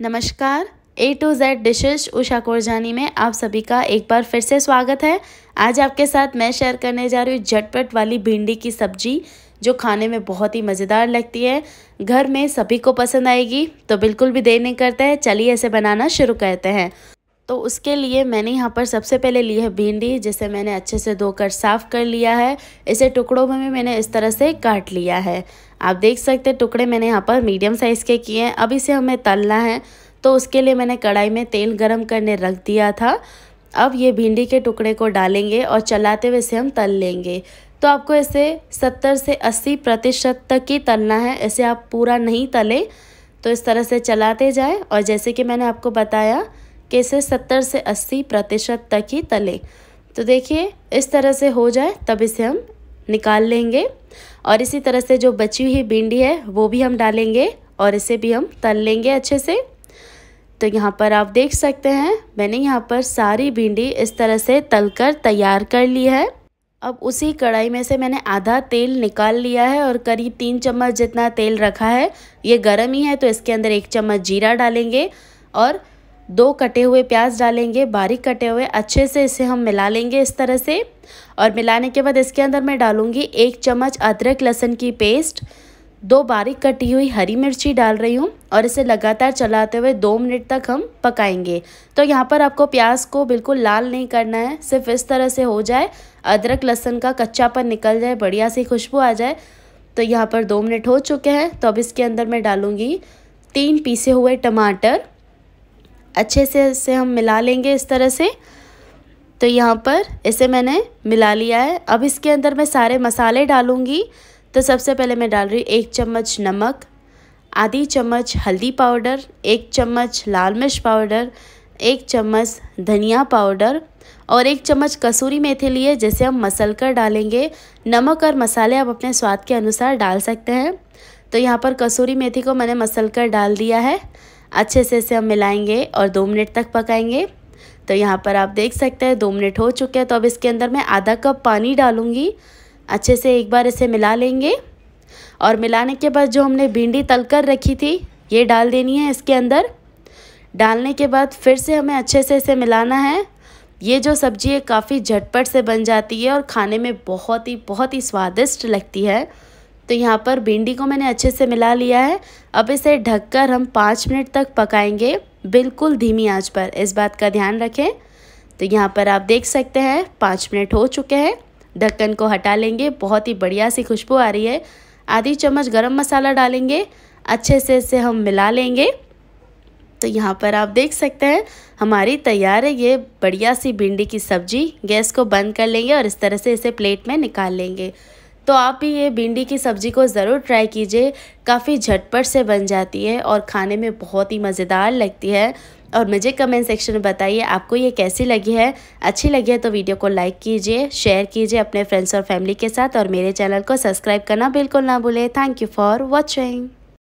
नमस्कार A to Z dishes Usha Korjani में आप सभी का एक बार फिर से स्वागत है आज आपके साथ मैं शेयर करने जा रही हूँ झटपट वाली भिंडी की सब्जी जो खाने में बहुत ही मज़ेदार लगती है घर में सभी को पसंद आएगी तो बिल्कुल भी देर नहीं करते हैं चलिए इसे बनाना शुरू करते हैं तो उसके लिए मैंने यहाँ पर सबसे पहले ली है भिंडी जिसे मैंने अच्छे से धोकर साफ़ कर लिया है इसे टुकड़ों में भी मैंने इस तरह से काट लिया है आप देख सकते हैं टुकड़े मैंने यहाँ पर मीडियम साइज़ के किए हैं अब इसे हमें तलना है तो उसके लिए मैंने कढ़ाई में तेल गरम करने रख दिया था अब ये भिंडी के टुकड़े को डालेंगे और चलाते हुए इसे हम तल लेंगे तो आपको इसे सत्तर से अस्सी प्रतिशत तक ही तलना है इसे आप पूरा नहीं तलें तो इस तरह से चलाते जाएं और जैसे कि मैंने आपको बताया के सत्तर से अस्सी प्रतिशत तक ही तले तो देखिए इस तरह से हो जाए तब इसे हम निकाल लेंगे और इसी तरह से जो बची हुई भिंडी है वो भी हम डालेंगे और इसे भी हम तल लेंगे अच्छे से तो यहाँ पर आप देख सकते हैं मैंने यहाँ पर सारी भिंडी इस तरह से तलकर तैयार कर ली है अब उसी कढ़ाई में से मैंने आधा तेल निकाल लिया है और करीब तीन चम्मच जितना तेल रखा है ये गर्म ही है तो इसके अंदर एक चम्मच जीरा डालेंगे और दो कटे हुए प्याज डालेंगे बारीक कटे हुए अच्छे से इसे हम मिला लेंगे इस तरह से और मिलाने के बाद इसके अंदर मैं डालूँगी एक चम्मच अदरक लहसुन की पेस्ट दो बारीक कटी हुई हरी मिर्ची डाल रही हूँ और इसे लगातार चलाते हुए दो मिनट तक हम पकाएंगे तो यहाँ पर आपको प्याज को बिल्कुल लाल नहीं करना है सिर्फ इस तरह से हो जाए अदरक लहसुन का कच्चापन निकल जाए बढ़िया सी खुशबू आ जाए तो यहाँ पर दो मिनट हो चुके हैं तो अब इसके अंदर मैं डालूँगी तीन पीसे हुए टमाटर अच्छे से इसे हम मिला लेंगे इस तरह से तो यहाँ पर इसे मैंने मिला लिया है अब इसके अंदर मैं सारे मसाले डालूँगी तो सबसे पहले मैं डाल रही हूँ एक चम्मच नमक आधी चम्मच हल्दी पाउडर एक चम्मच लाल मिर्च पाउडर एक चम्मच धनिया पाउडर और एक चम्मच कसूरी मेथी लिए जैसे हम मसल कर डालेंगे नमक और मसाले आप अपने स्वाद के अनुसार डाल सकते हैं तो यहाँ पर कसूरी मेथी को मैंने मसल कर डाल दिया है अच्छे से इसे हम मिलाएंगे और दो मिनट तक पकाएंगे तो यहाँ पर आप देख सकते हैं दो मिनट हो चुके हैं तो अब इसके अंदर मैं आधा कप पानी डालूँगी अच्छे से एक बार इसे मिला लेंगे और मिलाने के बाद जो हमने भिंडी तल कर रखी थी ये डाल देनी है इसके अंदर डालने के बाद फिर से हमें अच्छे से इसे मिलाना है ये जो सब्ज़ी है काफ़ी झटपट से बन जाती है और खाने में बहुत ही बहुत ही स्वादिष्ट लगती है तो यहाँ पर भिंडी को मैंने अच्छे से मिला लिया है अब इसे ढककर हम पाँच मिनट तक पकाएंगे बिल्कुल धीमी आंच पर इस बात का ध्यान रखें तो यहाँ पर आप देख सकते हैं पाँच मिनट हो चुके हैं ढक्कन को हटा लेंगे बहुत ही बढ़िया सी खुशबू आ रही है आधी चम्मच गरम मसाला डालेंगे अच्छे से इसे हम मिला लेंगे तो यहाँ पर आप देख सकते हैं हमारी तैयार है ये बढ़िया सी भिंडी की सब्ज़ी गैस को बंद कर लेंगे और इस तरह से इसे प्लेट में निकाल लेंगे तो आप भी ये भिंडी की सब्ज़ी को ज़रूर ट्राई कीजिए काफ़ी झटपट से बन जाती है और खाने में बहुत ही मज़ेदार लगती है और मुझे कमेंट सेक्शन में बताइए आपको ये कैसी लगी है अच्छी लगी है तो वीडियो को लाइक कीजिए शेयर कीजिए अपने फ्रेंड्स और फैमिली के साथ और मेरे चैनल को सब्सक्राइब करना बिल्कुल ना भूलें थैंक यू फॉर वॉचिंग